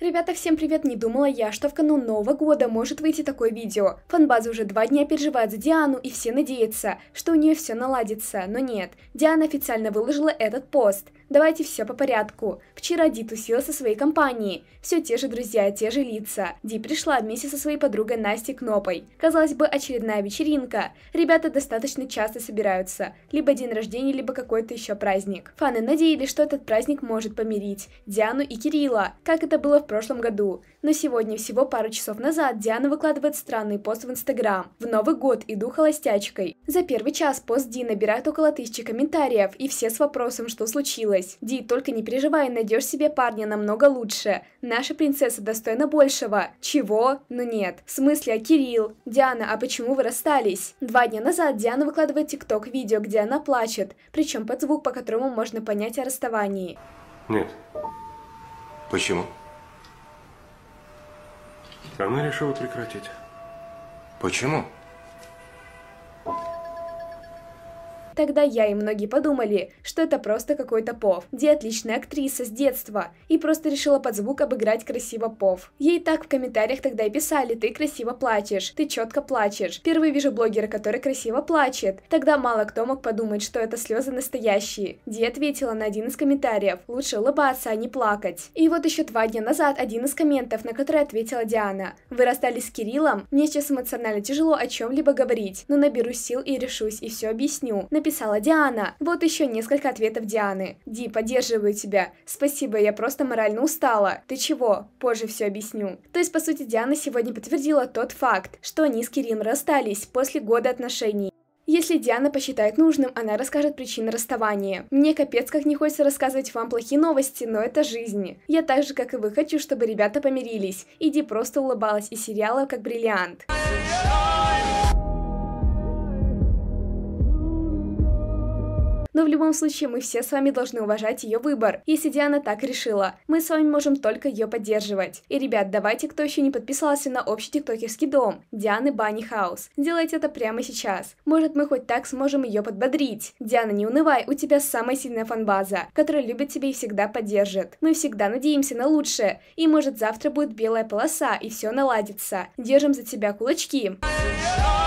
Ребята, всем привет! Не думала я, что в канун Нового года может выйти такое видео. Фанбаза уже два дня переживает за Диану, и все надеются, что у нее все наладится, но нет. Диана официально выложила этот пост. Давайте все по порядку. Вчера Ди тусила со своей компанией. Все те же друзья, те же лица. Ди пришла вместе со своей подругой Настей Кнопой. Казалось бы, очередная вечеринка. Ребята достаточно часто собираются. Либо день рождения, либо какой-то еще праздник. Фаны надеялись, что этот праздник может помирить Диану и Кирилла, как это было в прошлом году. Но сегодня, всего пару часов назад, Диана выкладывает странный пост в Инстаграм. В Новый год иду холостячкой. За первый час пост Ди набирает около тысячи комментариев, и все с вопросом, что случилось получилось. Ди, только не переживай, найдешь себе парня намного лучше. Наша принцесса достойна большего. Чего? Ну нет. В смысле, а Кирилл? Диана, а почему вы расстались? Два дня назад Диана выкладывает тикток видео, где она плачет, причем под звук, по которому можно понять о расставании. Нет. Почему? Она решила прекратить. Почему? тогда я и многие подумали, что это просто какой-то Пов. Ди отличная актриса с детства и просто решила под звук обыграть красиво Пов. Ей так в комментариях тогда и писали, ты красиво плачешь, ты четко плачешь. Первый вижу блогера, который красиво плачет. Тогда мало кто мог подумать, что это слезы настоящие. Ди ответила на один из комментариев, лучше улыбаться, а не плакать. И вот еще два дня назад один из комментов, на который ответила Диана. Вы расстались с Кириллом? Мне сейчас эмоционально тяжело о чем-либо говорить, но наберу сил и решусь, и все объясню. Написала написала Диана. Вот еще несколько ответов Дианы. Ди, поддерживаю тебя. Спасибо, я просто морально устала. Ты чего? Позже все объясню. То есть, по сути, Диана сегодня подтвердила тот факт, что они с Кирин расстались после года отношений. Если Диана посчитает нужным, она расскажет причины расставания. Мне капец как не хочется рассказывать вам плохие новости, но это жизнь. Я так же, как и вы, хочу, чтобы ребята помирились. Иди просто улыбалась из сериала как бриллиант. Сенсация! Но в любом случае мы все с вами должны уважать ее выбор, если Диана так решила. Мы с вами можем только ее поддерживать. И, ребят, давайте, кто еще не подписался на общий тиктокерский дом, Дианы Банни Хаус, сделайте это прямо сейчас. Может, мы хоть так сможем ее подбодрить. Диана, не унывай, у тебя самая сильная фанбаза, которая любит тебя и всегда поддержит. Мы всегда надеемся на лучшее, и может завтра будет белая полоса, и все наладится. Держим за тебя кулачки. Yeah!